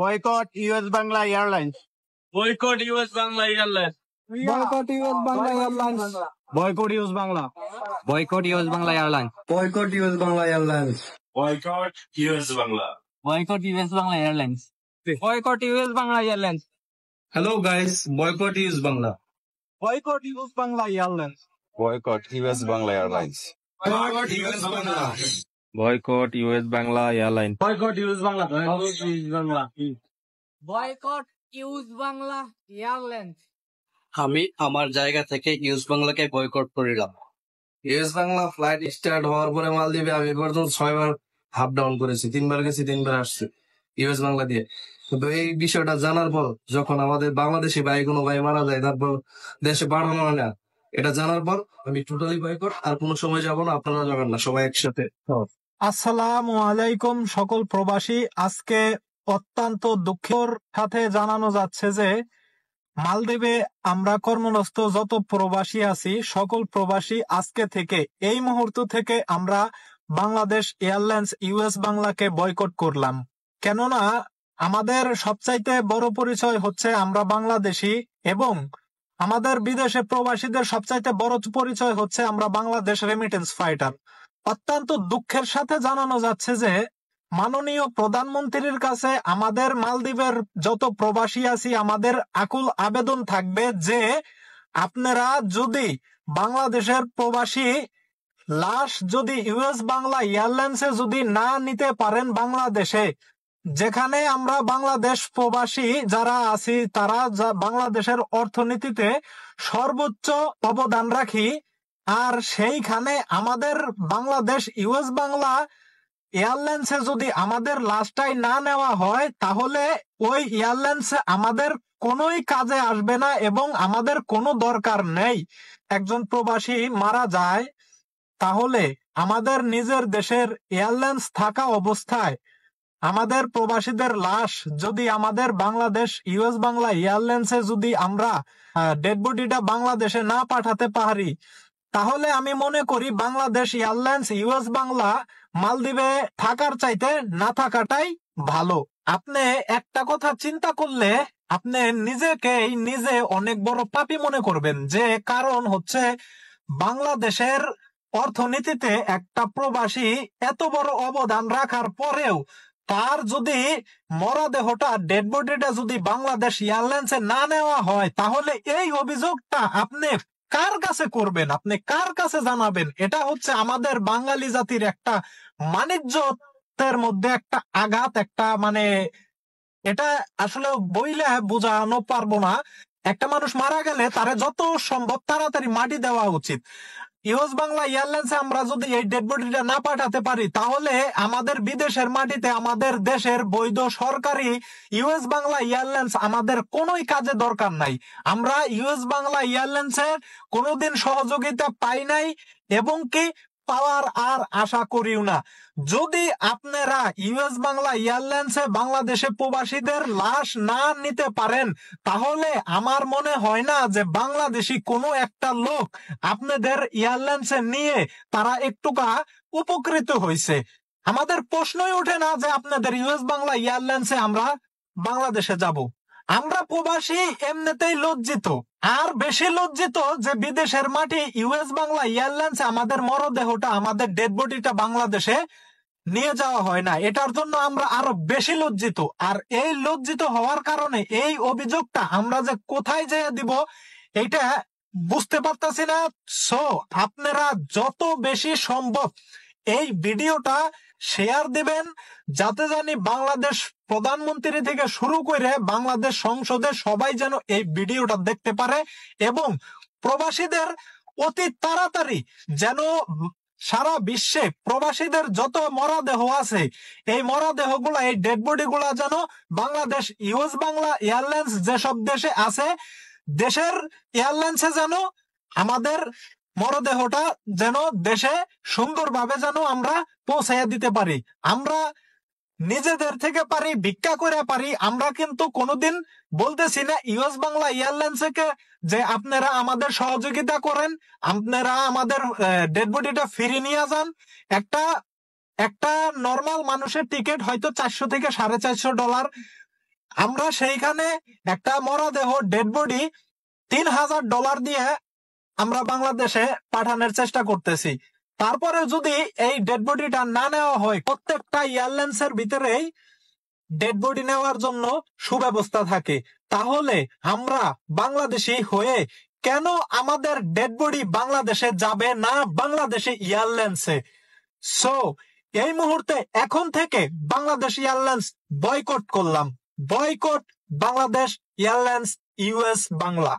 boycott US Bangla airlines boycott US Bangla airlines boycott US Bangla airlines boycott US Bangla boycott US Bangla airlines boycott US Bangla airlines boycott US Bangla boycott US Bangla airlines boycott US Bangla airlines hello guys boycott US Bangla boycott US Bangla airlines boycott US Bangla airlines boycott US Bangla boycott US Bangla airline boycott US Bangla boycott US Bangla boycott US Bangla airline আমি আমার জায়গা থেকে use বাংলাকে boycott করিলাম US Bangla flight start হওয়ার পরে মালদ্বীপে আমি পর্যন্ত ছয়বার হাফ ডাউন করেছি তিনবার গেছি তিনবার আসছি ইউএস বাংলা দিয়ে কিন্তু এই বিষয়টা জানার পর যখন আমাদের বাংলাদেশে ভাই কোনো ভাই মারা যায় তারপর দেশে বাড়ানো হয় না এটা জানার পর আমি টোটালি বয়কট আর কোনো সময় যাবো না আপনারা যাবেন না সবাই একসাথে আসসালাম আলাইকুম সকল প্রবাসী আজকে অত্যন্ত দুঃখের সাথে জানানো যাচ্ছে যে মালদ্বীপে আমরা কর্মরত যত প্রবাসী আছি সকল প্রবাসী আজকে থেকে এই মুহূর্ত থেকে আমরা বাংলাদেশ এয়ারলাইন্স ইউএস বাংলাকে বয়কট করলাম কেননা আমাদের সবচাইতে বড় পরিচয় হচ্ছে আমরা বাংলাদেশি এবং আমাদের বিদেশে প্রবাসীদের সবচাইতে বড় পরিচয় হচ্ছে আমরা বাংলাদেশ রেমিটেন্স ফাইটার অত্যন্ত দুঃখের সাথে জানানো যাচ্ছে যে মাননীয় প্রধানমন্ত্রীর কাছে আমাদের মালদ্বীপের যত প্রবাসী আছি আমাদের আকুল আবেদন থাকবে যে আপনারা যদি বাংলাদেশের প্রবাসী লাশ যদি ইউএস বাংলা এয়ারলাইন্সে যদি না নিতে পারেন বাংলাদেশে যেখানে আমরা বাংলাদেশ প্রবাসী যারা আছি তারা বাংলাদেশের অর্থনীতিতে সর্বোচ্চ অবদান রাখি আর সেইখানে আমাদের বাংলাদেশ ইউএস বাংলা এয়ারলাইন্সে যদি আমাদের লাস্টাই না নেওয়া হয় তাহলে ওই এয়ারলাইন্স আমাদের কোনোই কাজে আসবে না এবং আমাদের কোনো দরকার নেই একজন প্রবাসী মারা যায় তাহলে আমাদের নিজের দেশের এয়ারলাইন্স থাকা অবস্থায় আমাদের প্রবাসীদের লাশ যদি আমাদের বাংলাদেশ ইউএস বাংলা এয়ারলাইন্সে যদি আমরা ডেড বডিটা বাংলাদেশে না পাঠাতে পারি তাহলে আমি মনে করি বাংলাদেশ এয়ারলাইন্স ইউএস বাংলা মালদ্বীপে থাকার চাইতে না থাকাটাই ভালো আপনি একটা কথা চিন্তা করলে আপনি নিজেকে নিজে অনেক বড় পাপি মনে করবেন যে কারণ হচ্ছে বাংলাদেশের অর্থনীতিতে একটা প্রবাসী এত বড় অবদান রাখার পরেও তার যদি মরদেহটা ডেড বডিটা যদি বাংলাদেশ এয়ারলাইন্সে না নেওয়া হয় তাহলে এই অভিযোগটা আপনি কার কাছে করবেন আপনি কার কাছে জানাবেন এটা হচ্ছে আমাদের বাঙালি জাতির একটা মানিজ্যের মধ্যে একটা আঘাত একটা মানে এটা আসলে বইলে বোঝানো পারবো না একটা মানুষ মারা গেলে তারে যত সম্ভব তাড়াতাড়ি মাটি দেওয়া উচিত ইহজ বাংলা এয়ারলাইন্স আমরা যদি এই ডেড বডিটা না পাঠাতে পারি তাহলে আমাদের বিদেশের মাটিতে আমাদের দেশের বৈধ সরকারি ইউএস বাংলা এয়ারলাইন্স আমাদের কোনোই কাজে দরকার নাই আমরা ইউএস বাংলা এয়ারলাইন্সের কোনোদিন সহযোগিতা পাই নাই এবং কি পাওয়ার আর আশা করিও না যদি আপনারা ইউএস বাংলা এয়ারলাইন্সে বাংলাদেশে প্রবাসীদের লাশ না নিতে পারেন তাহলে আমার মনে হয় না যে বাংলাদেশি কোনো একটা লোক আপনাদের এয়ারলাইন্সে নিয়ে তারা একটুকা উপকৃত হয়েছে আমাদের প্রশ্নই ওঠে না যে আপনাদের ইউএস বাংলা এয়ারলাইন্সে আমরা বাংলাদেশে যাব আমরা প্রবাসী এমনিতেই লজ্জিত আর বেশি লজ্জিত যে বিদেশের মাটি ইউএস বাংলা এয়ারলাইন্স আমাদের মরদেহটা আমাদের ডেড বডিটা বাংলাদেশে নিয়ে যাওয়া হয় না এটার জন্য আমরা আরো বেশি লজ্জিত আর এই লজ্জিত হওয়ার কারণে এই অভিযোগটা আমরা যে কোথায় যেয়ে দিব এটা বুঝতে পারতেছি না সো আপনারা যত বেশি সম্ভব এই ভিডিওটা শেয়ার দিবেন যাতে জানি বাংলাদেশ প্রধানমন্ত্রী থেকে শুরু করে বাংলাদেশ সংসদে সবাই যেন এই ভিডিওটা দেখতে পারে এবং প্রবাসীদের অতি তাড়াতাড়ি যেন সারা বিশ্বে প্রবাসীদের যত মরাদেহ আছে এই মরাদেহ গুলা এই ডেড বডি গুলা যেন বাংলাদেশ ইউএস বাংলা এয়ারলাইন্স যেসব দেশে আছে দেশের এয়ারলাইন্সে যেন আমাদের মরদেহটা যেন দেশে সুন্দরভাবে যেন আমরা পৌঁছাইয়া দিতে পারি আমরা নিজেদের থেকে পারি ভিক্ষা করে পারি আমরা কিন্তু কোনোদিন বলতেছি না ইউএস বাংলা এয়ারলাইন্স থেকে যে আপনারা আমাদের সহযোগিতা করেন আপনারা আমাদের ডেড বডিটা ফিরিয়ে নিয়ে যান একটা একটা নর্মাল মানুষের টিকিট হয়তো চারশো থেকে সাড়ে চারশো ডলার আমরা সেইখানে একটা মরদেহ ডেড বডি তিন হাজার ডলার দিয়ে আমরা বাংলাদেশে পাঠানোর চেষ্টা করতেছি তারপরে যদি এই ডেড বডিটা না নেওয়া হয় প্রত্যেকটা এয়ারলাইন্স এর ভিতরেই ডেড বডি নেওয়ার জন্য সুব্যবস্থা থাকে তাহলে আমরা বাংলাদেশি হয়ে কেন আমাদের ডেড বডি বাংলাদেশে যাবে না বাংলাদেশে এয়ারলাইন্সে সো এই মুহূর্তে এখন থেকে বাংলাদেশ এয়ারলাইন্স বয়কট করলাম boycott Bangladesh airlines US Bangla